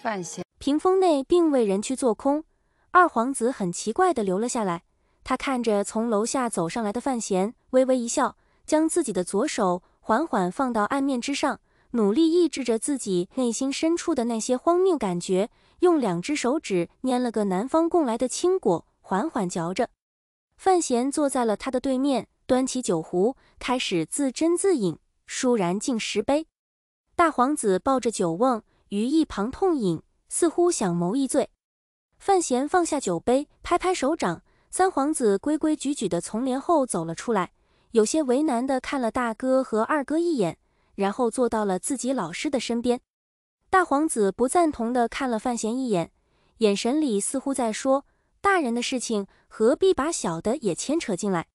范闲屏风内并未人去做空，二皇子很奇怪的留了下来。他看着从楼下走上来的范闲，微微一笑，将自己的左手缓缓放到案面之上，努力抑制着自己内心深处的那些荒谬感觉，用两只手指拈了个南方贡来的青果，缓缓嚼着。范闲坐在了他的对面，端起酒壶开始自斟自饮，倏然敬十杯。大皇子抱着酒瓮。于一旁痛饮，似乎想谋一醉。范闲放下酒杯，拍拍手掌。三皇子规规矩矩的从帘后走了出来，有些为难的看了大哥和二哥一眼，然后坐到了自己老师的身边。大皇子不赞同的看了范闲一眼，眼神里似乎在说：“大人的事情何必把小的也牵扯进来？”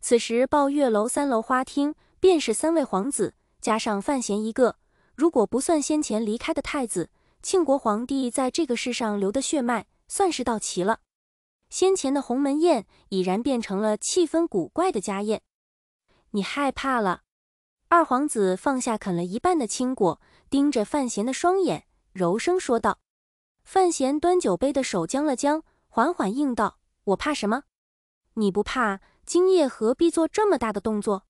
此时，抱月楼三楼花厅便是三位皇子加上范闲一个。如果不算先前离开的太子，庆国皇帝在这个世上留的血脉算是到齐了。先前的鸿门宴已然变成了气氛古怪的家宴。你害怕了？二皇子放下啃了一半的青果，盯着范闲的双眼，柔声说道。范闲端酒杯的手僵了僵，缓缓应道：“我怕什么？你不怕，今夜何必做这么大的动作？”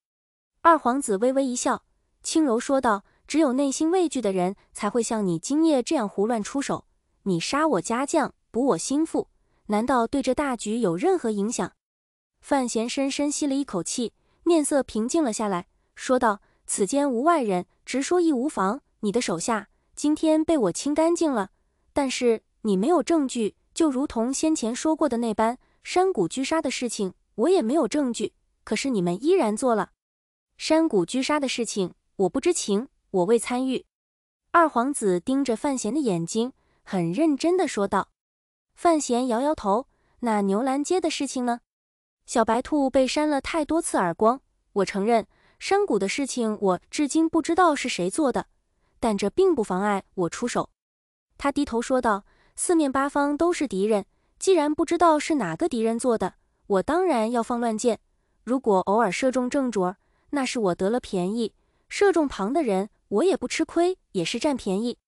二皇子微微一笑，轻柔说道。只有内心畏惧的人才会像你今夜这样胡乱出手。你杀我家将，捕我心腹，难道对这大局有任何影响？范闲深深吸了一口气，面色平静了下来，说道：“此间无外人，直说亦无妨。你的手下今天被我清干净了，但是你没有证据，就如同先前说过的那般，山谷狙杀的事情我也没有证据，可是你们依然做了。山谷狙杀的事情我不知情。”我未参与。二皇子盯着范闲的眼睛，很认真地说道。范闲摇摇头：“那牛栏街的事情呢？”小白兔被扇了太多次耳光，我承认山谷的事情我至今不知道是谁做的，但这并不妨碍我出手。”他低头说道：“四面八方都是敌人，既然不知道是哪个敌人做的，我当然要放乱箭。如果偶尔射中正着，那是我得了便宜；射中旁的人。”我也不吃亏，也是占便宜。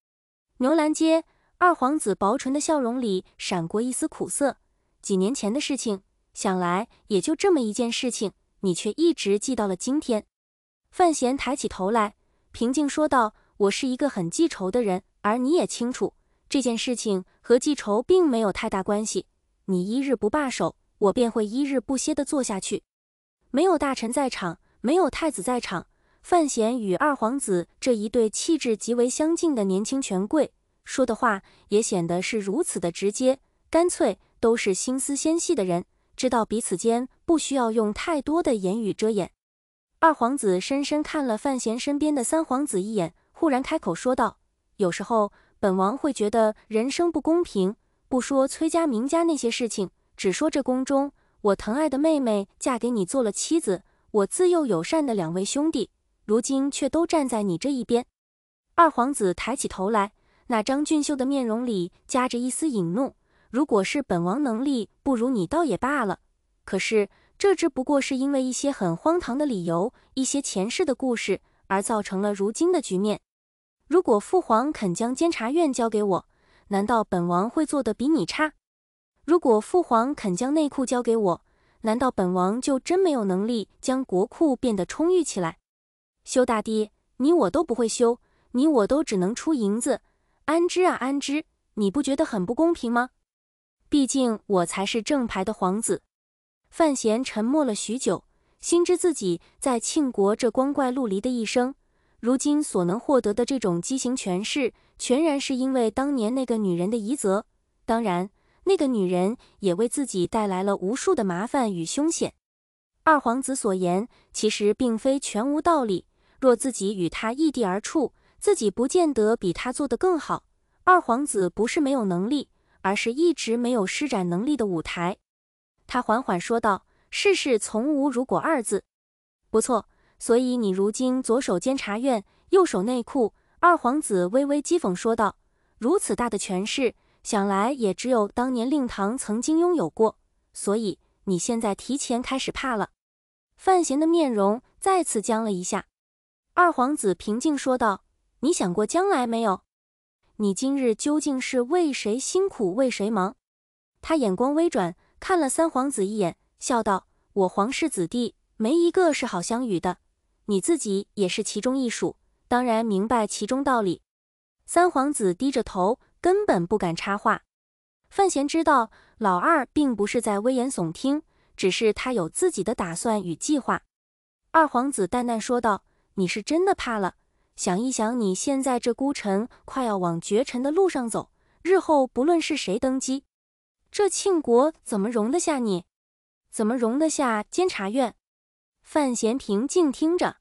牛栏街二皇子薄唇的笑容里闪过一丝苦涩。几年前的事情，想来也就这么一件事情，你却一直记到了今天。范闲抬起头来，平静说道：“我是一个很记仇的人，而你也清楚，这件事情和记仇并没有太大关系。你一日不罢手，我便会一日不歇地做下去。没有大臣在场，没有太子在场。”范闲与二皇子这一对气质极为相近的年轻权贵说的话，也显得是如此的直接、干脆，都是心思纤细的人，知道彼此间不需要用太多的言语遮掩。二皇子深深看了范闲身边的三皇子一眼，忽然开口说道：“有时候本王会觉得人生不公平。不说崔家、明家那些事情，只说这宫中，我疼爱的妹妹嫁给你做了妻子，我自幼友善的两位兄弟。”如今却都站在你这一边。二皇子抬起头来，那张俊秀的面容里夹着一丝隐怒。如果是本王能力不如你，倒也罢了。可是这只不过是因为一些很荒唐的理由，一些前世的故事，而造成了如今的局面。如果父皇肯将监察院交给我，难道本王会做得比你差？如果父皇肯将内库交给我，难道本王就真没有能力将国库变得充裕起来？修大堤，你我都不会修，你我都只能出银子。安之啊，安之，你不觉得很不公平吗？毕竟我才是正牌的皇子。范闲沉默了许久，心知自己在庆国这光怪陆离的一生，如今所能获得的这种畸形权势，全然是因为当年那个女人的遗责。当然，那个女人也为自己带来了无数的麻烦与凶险。二皇子所言，其实并非全无道理。若自己与他异地而处，自己不见得比他做得更好。二皇子不是没有能力，而是一直没有施展能力的舞台。他缓缓说道：“世事从无如果二字。”不错，所以你如今左手监察院，右手内库。二皇子微微讥讽说道：“如此大的权势，想来也只有当年令堂曾经拥有过。所以你现在提前开始怕了。”范闲的面容再次僵了一下。二皇子平静说道：“你想过将来没有？你今日究竟是为谁辛苦为谁忙？”他眼光微转，看了三皇子一眼，笑道：“我皇室子弟没一个是好相与的，你自己也是其中一属，当然明白其中道理。”三皇子低着头，根本不敢插话。范闲知道老二并不是在危言耸听，只是他有自己的打算与计划。二皇子淡淡说道。你是真的怕了？想一想，你现在这孤臣快要往绝尘的路上走，日后不论是谁登基，这庆国怎么容得下你？怎么容得下监察院？范闲平静听着，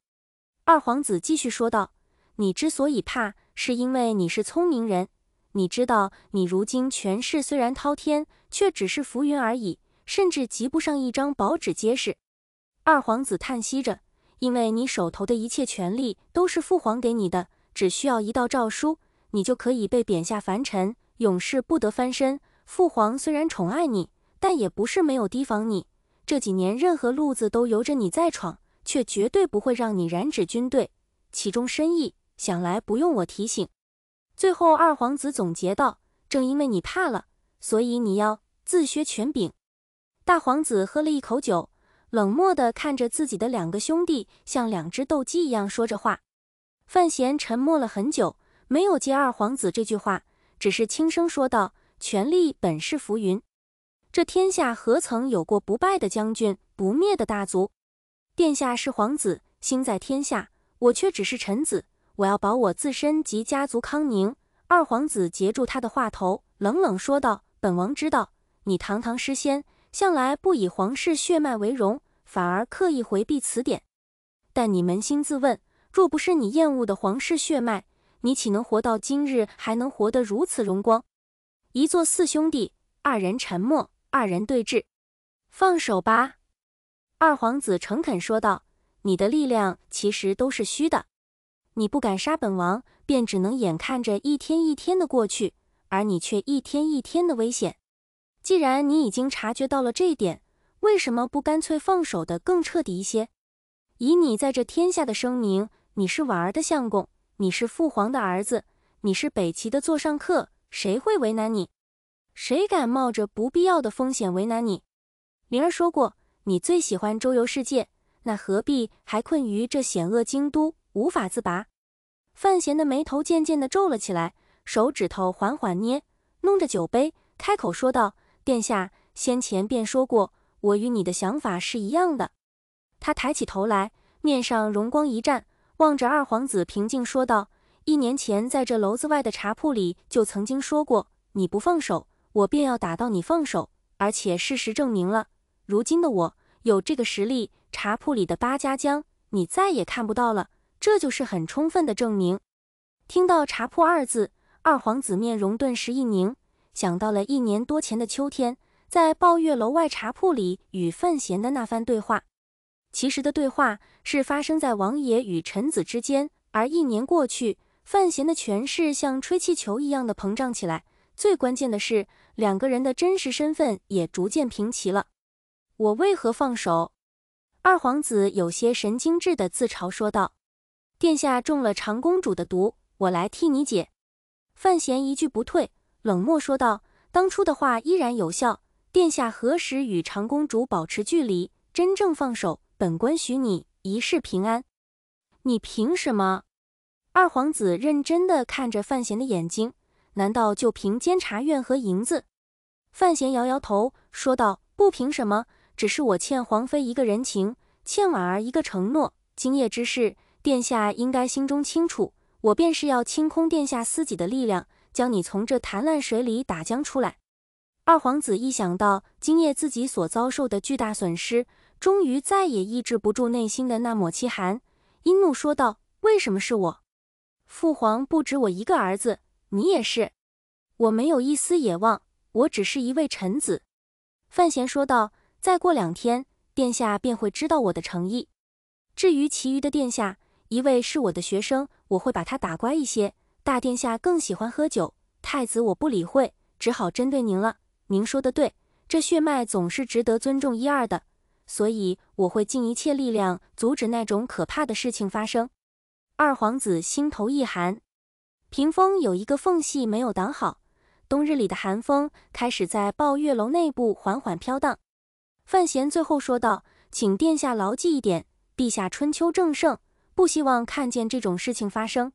二皇子继续说道：“你之所以怕，是因为你是聪明人，你知道你如今权势虽然滔天，却只是浮云而已，甚至及不上一张薄纸结实。”二皇子叹息着。因为你手头的一切权利都是父皇给你的，只需要一道诏书，你就可以被贬下凡尘，永世不得翻身。父皇虽然宠爱你，但也不是没有提防你。这几年任何路子都由着你再闯，却绝对不会让你染指军队，其中深意，想来不用我提醒。最后，二皇子总结道：“正因为你怕了，所以你要自学权柄。”大皇子喝了一口酒。冷漠地看着自己的两个兄弟，像两只斗鸡一样说着话。范闲沉默了很久，没有接二皇子这句话，只是轻声说道：“权力本是浮云，这天下何曾有过不败的将军、不灭的大族？殿下是皇子，心在天下，我却只是臣子。我要保我自身及家族康宁。”二皇子截住他的话头，冷冷说道：“本王知道，你堂堂诗仙。”向来不以皇室血脉为荣，反而刻意回避此点。但你扪心自问，若不是你厌恶的皇室血脉，你岂能活到今日，还能活得如此荣光？一座四兄弟，二人沉默，二人对峙。放手吧，二皇子诚恳说道：“你的力量其实都是虚的，你不敢杀本王，便只能眼看着一天一天的过去，而你却一天一天的危险。”既然你已经察觉到了这一点，为什么不干脆放手的更彻底一些？以你在这天下的声名，你是婉儿的相公，你是父皇的儿子，你是北齐的座上客，谁会为难你？谁敢冒着不必要的风险为难你？灵儿说过，你最喜欢周游世界，那何必还困于这险恶京都，无法自拔？范闲的眉头渐渐的皱了起来，手指头缓缓捏弄着酒杯，开口说道。殿下先前便说过，我与你的想法是一样的。他抬起头来，面上容光一绽，望着二皇子平静说道：“一年前在这楼子外的茶铺里就曾经说过，你不放手，我便要打到你放手。而且事实证明了，如今的我有这个实力。茶铺里的八家将，你再也看不到了。这就是很充分的证明。”听到“茶铺”二字，二皇子面容顿时一凝。讲到了一年多前的秋天，在抱月楼外茶铺里与范闲的那番对话。其实的对话是发生在王爷与臣子之间，而一年过去，范闲的权势像吹气球一样的膨胀起来。最关键的是，两个人的真实身份也逐渐平齐了。我为何放手？二皇子有些神经质的自嘲说道：“殿下中了长公主的毒，我来替你解。”范闲一句不退。冷漠说道：“当初的话依然有效。殿下何时与长公主保持距离，真正放手？本官许你一世平安。你凭什么？”二皇子认真的看着范闲的眼睛：“难道就凭监察院和银子？”范闲摇摇头，说道：“不凭什么，只是我欠皇妃一个人情，欠婉儿一个承诺。今夜之事，殿下应该心中清楚。我便是要清空殿下私己的力量。”将你从这潭烂水里打浆出来！二皇子一想到今夜自己所遭受的巨大损失，终于再也抑制不住内心的那抹凄寒，阴怒说道：“为什么是我？父皇不止我一个儿子，你也是。我没有一丝野望，我只是一位臣子。”范闲说道：“再过两天，殿下便会知道我的诚意。至于其余的殿下，一位是我的学生，我会把他打乖一些。”大殿下更喜欢喝酒，太子我不理会，只好针对您了。您说的对，这血脉总是值得尊重一二的，所以我会尽一切力量阻止那种可怕的事情发生。二皇子心头一寒，屏风有一个缝隙没有挡好，冬日里的寒风开始在抱月楼内部缓缓飘荡。范闲最后说道：“请殿下牢记一点，陛下春秋正盛，不希望看见这种事情发生。”